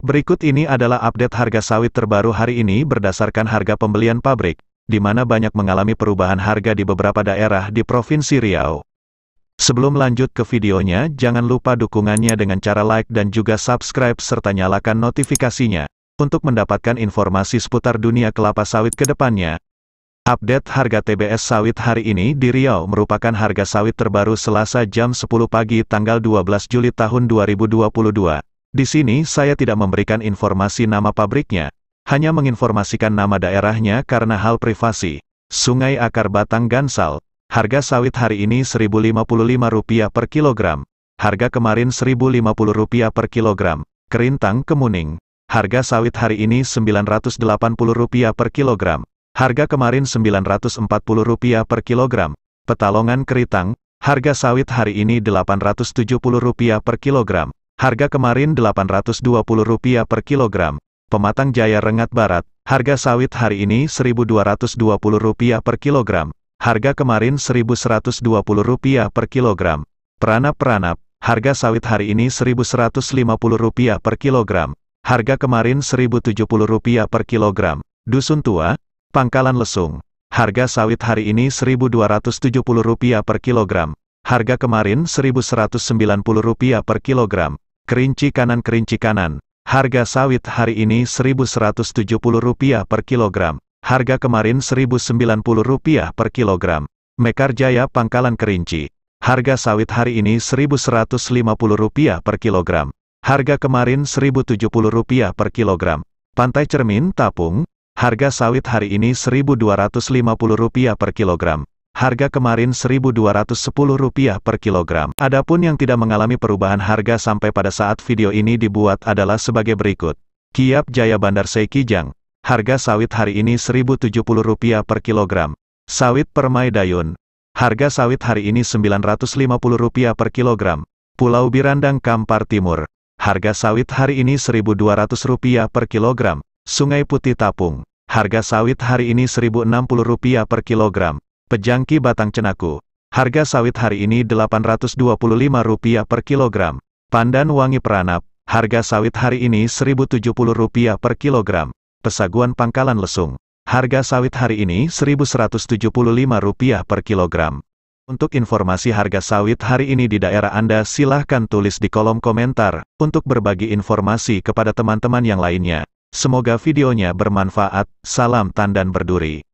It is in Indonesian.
Berikut ini adalah update harga sawit terbaru hari ini berdasarkan harga pembelian pabrik, di mana banyak mengalami perubahan harga di beberapa daerah di Provinsi Riau. Sebelum lanjut ke videonya, jangan lupa dukungannya dengan cara like dan juga subscribe serta nyalakan notifikasinya, untuk mendapatkan informasi seputar dunia kelapa sawit ke depannya. Update harga TBS sawit hari ini di Riau merupakan harga sawit terbaru Selasa jam 10 pagi tanggal 12 Juli tahun 2022. Di sini saya tidak memberikan informasi nama pabriknya, hanya menginformasikan nama daerahnya karena hal privasi. Sungai Akar Batang Gansal, harga sawit hari ini Rp1.055 per kilogram, harga kemarin Rp1.050 per kilogram, kerintang kemuning, harga sawit hari ini Rp980 per kilogram, harga kemarin Rp940 per kilogram, petalongan keritang, harga sawit hari ini Rp870 per kilogram, Harga kemarin Rp820 per kilogram. Pematang Jaya Rengat Barat, harga sawit hari ini Rp1.220 per kilogram. Harga kemarin Rp1.120 per kilogram. Peranap-peranap, harga sawit hari ini Rp1.150 per kilogram. Harga kemarin Rp1.070 per kilogram. Dusun Tua, Pangkalan Lesung. Harga sawit hari ini Rp1.270 per kilogram. Harga kemarin Rp1.190 per kilogram. Kerinci kanan kerinci kanan. Harga sawit hari ini Rp1.170 per kilogram. Harga kemarin Rp1.090 per kilogram. Mekar Jaya Pangkalan Kerinci. Harga sawit hari ini Rp1.150 per kilogram. Harga kemarin Rp1.070 per kilogram. Pantai Cermin Tapung. Harga sawit hari ini Rp1.250 per kilogram harga kemarin Rp1.210 per kilogram. Adapun yang tidak mengalami perubahan harga sampai pada saat video ini dibuat adalah sebagai berikut. Kiap Jaya Bandar Seikijang, harga sawit hari ini Rp1.070 per kilogram. Sawit Permai Dayun, harga sawit hari ini Rp950 per kilogram. Pulau Birandang Kampar Timur, harga sawit hari ini Rp1.200 per kilogram. Sungai Putih Tapung, harga sawit hari ini Rp1.060 per kilogram. Pejangki batang cenaku. Harga sawit hari ini Rp825 per kilogram. Pandan wangi peranap, harga sawit hari ini Rp1.070 per kilogram. Pesaguan pangkalan lesung, harga sawit hari ini Rp1.175 per kilogram. Untuk informasi harga sawit hari ini di daerah Anda silahkan tulis di kolom komentar, untuk berbagi informasi kepada teman-teman yang lainnya. Semoga videonya bermanfaat, salam tandan berduri.